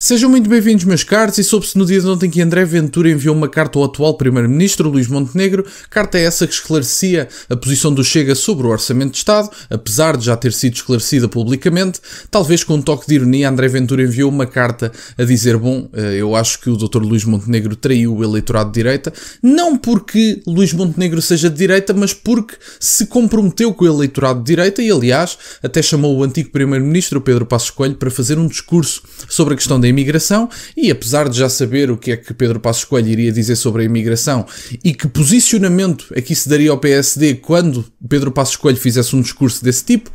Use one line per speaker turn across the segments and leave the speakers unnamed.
Sejam muito bem-vindos, meus caros, e soube-se no dia de ontem que André Ventura enviou uma carta ao atual Primeiro-Ministro, Luís Montenegro, carta essa que esclarecia a posição do Chega sobre o Orçamento de Estado, apesar de já ter sido esclarecida publicamente, talvez com um toque de ironia, André Ventura enviou uma carta a dizer, bom, eh, eu acho que o Dr. Luís Montenegro traiu o eleitorado de direita, não porque Luís Montenegro seja de direita, mas porque se comprometeu com o eleitorado de direita e, aliás, até chamou o antigo Primeiro-Ministro, Pedro Passos Coelho, para fazer um discurso sobre a questão da imigração e apesar de já saber o que é que Pedro Passos Coelho iria dizer sobre a imigração e que posicionamento é que isso daria ao PSD quando Pedro Passos Coelho fizesse um discurso desse tipo,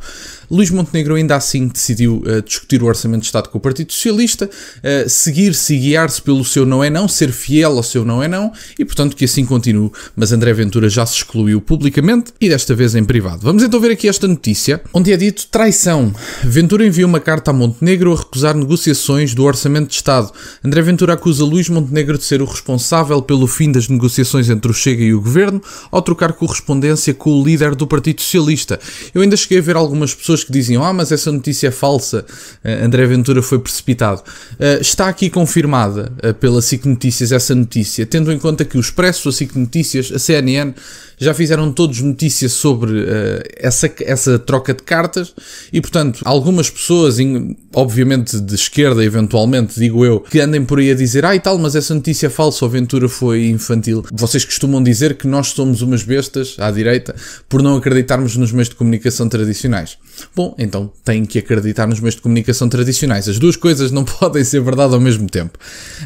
Luís Montenegro ainda assim decidiu uh, discutir o Orçamento de Estado com o Partido Socialista, uh, eh, seguir-se e guiar-se pelo seu não é não, ser fiel ao seu não é não, e portanto que assim continue. Mas André Ventura já se excluiu publicamente e desta vez em privado. Vamos então ver aqui esta notícia, onde é dito traição. Ventura envia uma carta a Montenegro a recusar negociações do Orçamento de Estado. André Ventura acusa Luís Montenegro de ser o responsável pelo fim das negociações entre o Chega e o Governo, ao trocar correspondência com o líder do Partido Socialista. Eu ainda cheguei a ver algumas pessoas pessoas que diziam: Ah, mas essa notícia é falsa, eh, André Ventura foi precipitado. Eh, está aqui confirmada eh, pela SIC Notícias essa notícia, tendo em conta que o Expresso, a SIC Notícias, a CNN já fizeram todos notícia sobre uh, essa, essa troca de cartas e, portanto, algumas pessoas, obviamente de esquerda, eventualmente, digo eu, que andem por aí a dizer, ah e tal, mas essa notícia é falsa, a aventura foi infantil. Vocês costumam dizer que nós somos umas bestas, à direita, por não acreditarmos nos meios de comunicação tradicionais. Bom, então têm que acreditar nos meios de comunicação tradicionais. As duas coisas não podem ser verdade ao mesmo tempo.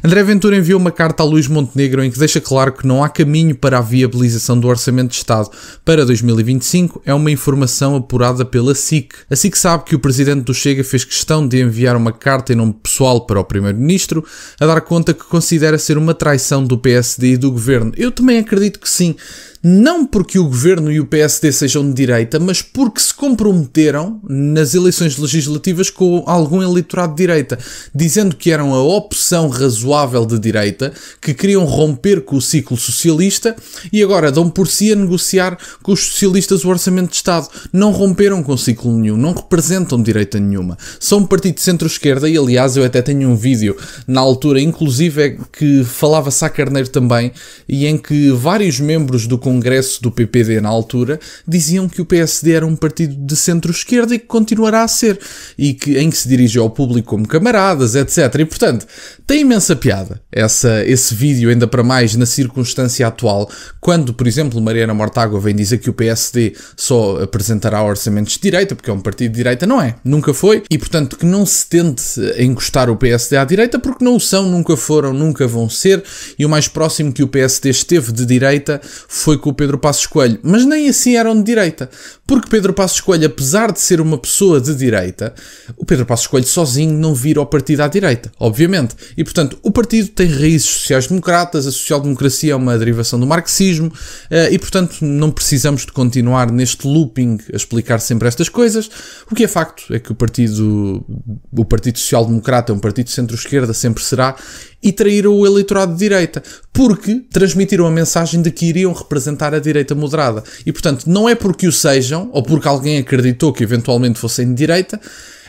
André Ventura enviou uma carta a Luís Montenegro em que deixa claro que não há caminho para a viabilização do orçamento Orçamento de Estado para 2025 é uma informação apurada pela SIC. A SIC sabe que o presidente do Chega fez questão de enviar uma carta em nome pessoal para o primeiro-ministro a dar conta que considera ser uma traição do PSD e do governo. Eu também acredito que sim não porque o governo e o PSD sejam de direita, mas porque se comprometeram nas eleições legislativas com algum eleitorado de direita, dizendo que eram a opção razoável de direita, que queriam romper com o ciclo socialista e agora dão por si a negociar com os socialistas o orçamento de Estado. Não romperam com o ciclo nenhum, não representam direita nenhuma. São um partido de centro-esquerda e, aliás, eu até tenho um vídeo na altura, inclusive, é que falava Sá Carneiro também, e em que vários membros do congresso do PPD na altura, diziam que o PSD era um partido de centro-esquerda e que continuará a ser, e que, em que se dirige ao público como camaradas, etc. E portanto, tem imensa piada essa, esse vídeo, ainda para mais na circunstância atual, quando, por exemplo, Mariana Mortágua vem dizer que o PSD só apresentará orçamentos de direita, porque é um partido de direita, não é? Nunca foi, e portanto que não se tente encostar o PSD à direita, porque não o são, nunca foram, nunca vão ser, e o mais próximo que o PSD esteve de direita foi com o Pedro Passos Coelho, mas nem assim eram de direita. Porque Pedro Passos Coelho, apesar de ser uma pessoa de direita, o Pedro Passos Coelho sozinho não vira o partido à direita, obviamente. E portanto, o partido tem raízes sociais-democratas, a social-democracia é uma derivação do marxismo, eh, e portanto não precisamos de continuar neste looping a explicar sempre estas coisas. O que é facto é que o partido, o Partido Social-Democrata é um partido centro-esquerda, sempre será, e traíram o eleitorado de direita, porque transmitiram a mensagem de que iriam representar a direita moderada. E portanto, não é porque o sejam, ou porque alguém acreditou que eventualmente fossem de direita,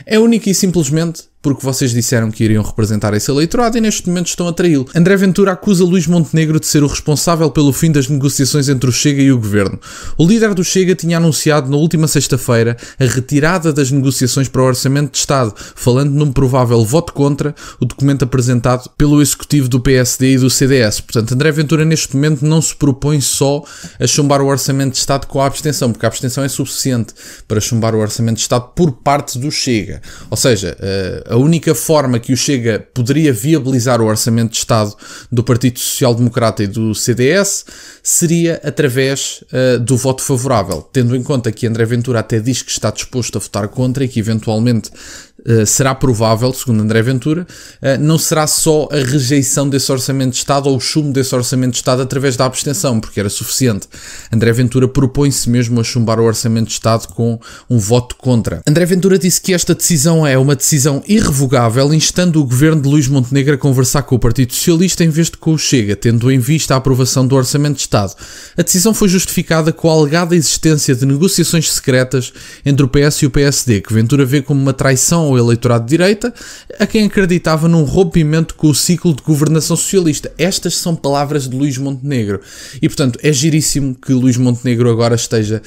é única e simplesmente porque vocês disseram que iriam representar esse eleitorado e neste momento estão a traí-lo. André Ventura acusa Luís Montenegro de ser o responsável pelo fim das negociações entre o Chega e o governo. O líder do Chega tinha anunciado na última sexta-feira a retirada das negociações para o Orçamento de Estado, falando num provável voto contra o documento apresentado pelo executivo do PSD e do CDS. Portanto, André Ventura neste momento não se propõe só a chumbar o Orçamento de Estado com a abstenção, porque a abstenção é suficiente para chumbar o Orçamento de Estado por parte do Chega. Ou seja, eh, a única forma que o Chega poderia viabilizar o orçamento de Estado do Partido Social Democrata e do CDS seria através uh, do voto favorável, tendo em conta que André Ventura até diz que está disposto a votar contra e que eventualmente eh, será provável, segundo André Ventura, uh, não será só a rejeição desse Orçamento de Estado ou o chumbo desse Orçamento de Estado através da abstenção, porque era suficiente. André Ventura propõe-se mesmo a chumbar o Orçamento de Estado com um voto contra. André Ventura disse que esta decisão é uma decisão irrevogável, instando o governo de Luís Montenegro a conversar com o Partido Socialista em vez de com o Chega, tendo em vista a aprovação do Orçamento de Estado. A decisão foi justificada com a alegada existência de negociações secretas entre o PS e o PSD, que Ventura vê como uma traição ou eleitorado de direita, a quem acreditava num rompimento com o ciclo de governação socialista. Estas são palavras de Luís Montenegro. E, portanto, é giríssimo que Luís Montenegro agora esteja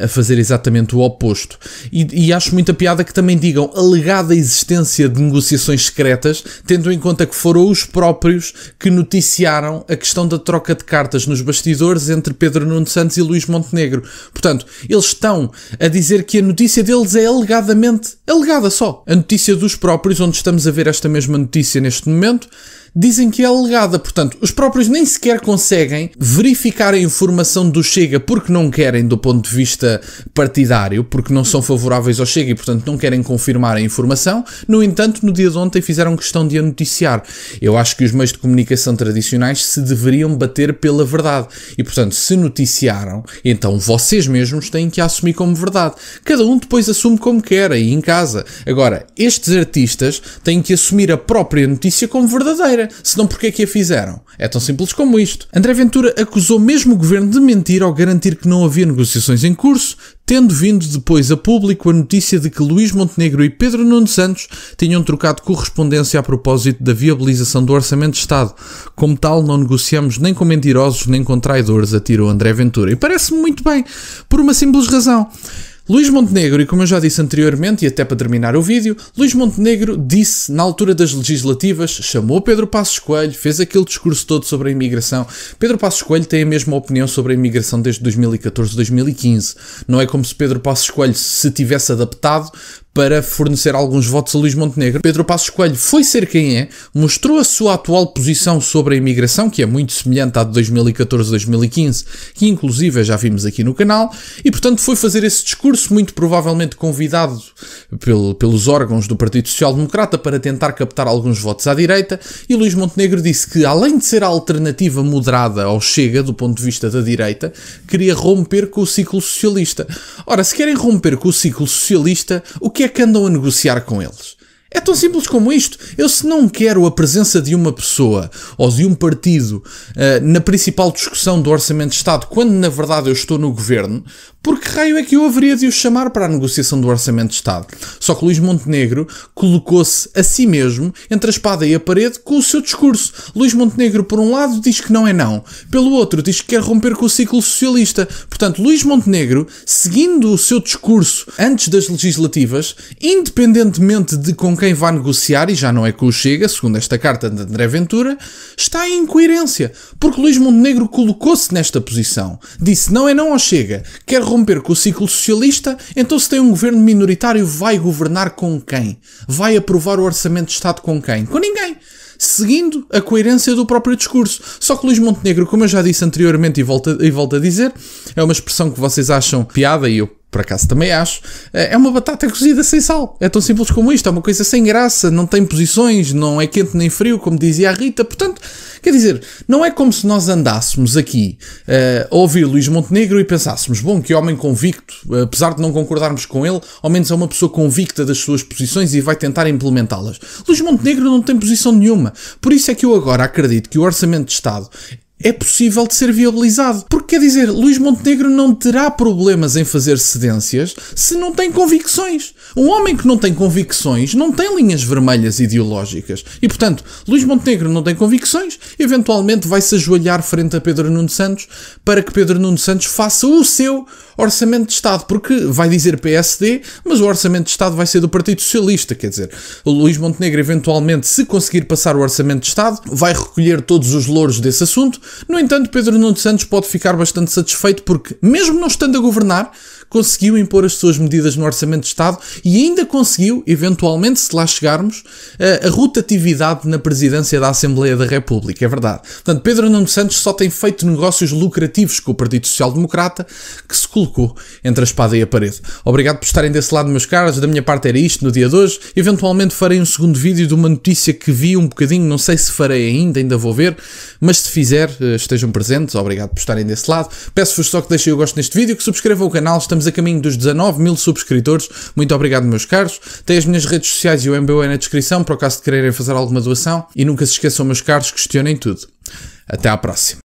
uh, a fazer exatamente o oposto. E, e acho muita piada que também digam alegada existência de negociações secretas, tendo em conta que foram os próprios que noticiaram a questão da troca de cartas nos bastidores entre Pedro Nuno Santos e Luís Montenegro. Portanto, eles estão a dizer que a notícia deles é alegadamente, alegada só, a notícia dos próprios, onde estamos a ver esta mesma notícia neste momento, dizem que é alegada. Portanto, os próprios nem sequer conseguem verificar a informação do Chega porque não querem, do ponto de vista partidário, porque não são favoráveis ao Chega e, portanto, não querem confirmar a informação. No entanto, no dia de ontem fizeram questão de a noticiar. Eu acho que os meios de comunicação tradicionais se deveriam bater pela verdade. E, portanto, se noticiaram, então vocês mesmos têm que a assumir como verdade. Cada um depois assume como quer, aí em casa. Agora, estes artistas têm que assumir a própria notícia como verdadeira carreira, senão porque é que a fizeram? É tão simples como isto. André Ventura acusou mesmo o governo de mentir ao garantir que não havia negociações em curso, tendo vindo depois a público a notícia de que Luís Montenegro e Pedro Nuno Santos tinham trocado correspondência a propósito da viabilização do Orçamento de Estado. Como tal, não negociamos nem com mentirosos nem com traidores, atirou André Ventura. E parece-me muito bem, por uma simples razão Luís Montenegro, e como eu já disse anteriormente, e até para terminar o vídeo, Luís Montenegro disse, na altura das legislativas, chamou Pedro Passos Coelho, fez aquele discurso todo sobre a imigração. Pedro Passos Coelho tem a mesma opinião sobre a imigração desde 2014, 2015. Não é como se Pedro Passos Coelho se tivesse adaptado para fornecer alguns votos a Luís Montenegro. Pedro Passos Coelho foi ser quem é, mostrou a sua atual posição sobre a imigração, que é muito semelhante à de 2014-2015, que inclusive já vimos aqui no canal, e portanto foi fazer esse discurso, muito provavelmente convidado pelo, pelos órgãos do Partido Social Democrata para tentar captar alguns votos à direita, e Luís Montenegro disse que, além de ser a alternativa moderada ao Chega, do ponto de vista da direita, queria romper com o ciclo socialista. Ora, se querem romper com o ciclo socialista, o que é que é que andam a negociar com eles? É tão simples como isto. Eu, se não quero a presença de uma pessoa ou de um partido uh, na principal discussão do Orçamento de Estado, quando na verdade eu estou no governo, por que raio é que eu haveria de o chamar para a negociação do Orçamento de Estado? Só que Luís Montenegro colocou-se a si mesmo entre a espada e a parede com o seu discurso. Luís Montenegro, por um lado, diz que não é não, pelo outro, diz que quer romper com o ciclo socialista. Portanto, Luís Montenegro, seguindo o seu discurso antes das legislativas, independentemente de com quem vá negociar, e já não é com o Chega, segundo esta carta de André Ventura, está em incoerência, porque Luís Montenegro colocou-se nesta posição. Disse não é não ao Chega, quer romper com o ciclo socialista, então se tem um governo minoritário, vai governar com quem? Vai aprovar o orçamento de Estado com quem? Com ninguém. Seguindo a coerência do próprio discurso. Só que Luís Montenegro, como eu já disse anteriormente e volto, e volto a dizer, é uma expressão que vocês acham piada e eu por acaso também acho, é, é uma batata cozida sem sal. É tão simples como isto, é uma coisa sem graça, não tem posições, não é quente nem frio, como dizia a Rita. Portanto, quer dizer, não é como se nós andássemos aqui uh, a ouvir Luís Montenegro e pensássemos, bom, que homem convicto, eh, apesar de não concordarmos com ele, ao menos é uma pessoa convicta das suas posições e vai tentar implementá-las. Luís Montenegro não tem posição nenhuma. Por isso é que eu agora acredito que o Orçamento de Estado é possível de ser viabilizado. Porque quer dizer, Luís Montenegro não terá problemas em fazer cedências se não tem convicções. Um homem que não tem convicções não tem linhas vermelhas ideológicas. E portanto, Luís Montenegro não tem convicções, eventualmente vai se ajoelhar frente a Pedro Nuno Santos para que Pedro Nuno Santos faça o seu orçamento de Estado, porque vai dizer PSD, mas o orçamento de Estado vai ser do Partido Socialista, quer dizer, o Luís Montenegro eventualmente, se conseguir passar o orçamento de Estado, vai recolher todos os louros desse assunto, no entanto, Pedro Nuno Santos pode ficar bastante satisfeito porque, mesmo não estando a governar, conseguiu impor as suas medidas no Orçamento de Estado e ainda conseguiu, eventualmente, se lá chegarmos, a rotatividade na presidência da Assembleia da República. É verdade. Portanto, Pedro Nuno Santos só tem feito negócios lucrativos com o Partido Social Democrata que se colocou entre a espada e a parede. Obrigado por estarem desse lado, meus caros. Da minha parte era isto no dia de hoje. Eventualmente farei um segundo vídeo de uma notícia que vi um bocadinho, não sei se farei ainda, ainda vou ver, mas se fizer, estejam presentes, obrigado por estarem desse lado. Peço-vos só que deixem o gosto neste vídeo, que subscrevam o canal, estamos a caminho dos 19 mil subscritores. Muito obrigado, meus caros. Tem as minhas redes sociais e o MBO é na descrição, para o caso de quererem fazer alguma doação. E nunca se esqueçam, meus caros, questionem tudo. Até à próxima.